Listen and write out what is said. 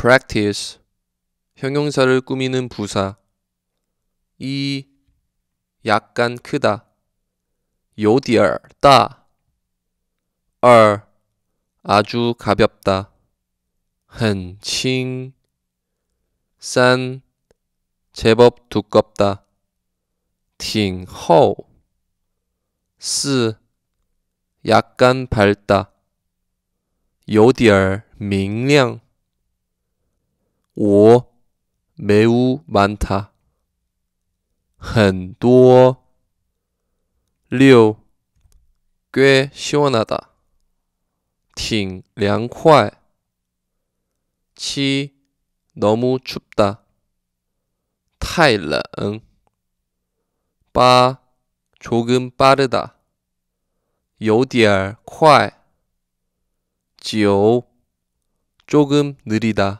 practice 형용사를 꾸미는 부사 이 약간 크다 有点大二 아주 가볍다 很轻싼 제법 두껍다 挺厚四 약간 밝다 有点明亮我 매우 많다. 很多 6. 꽤 시원하다. 挺凉快. 7. 너무 춥다. 太冷. 8. 조금 빠르다. 有点快. 9. 조금 느리다.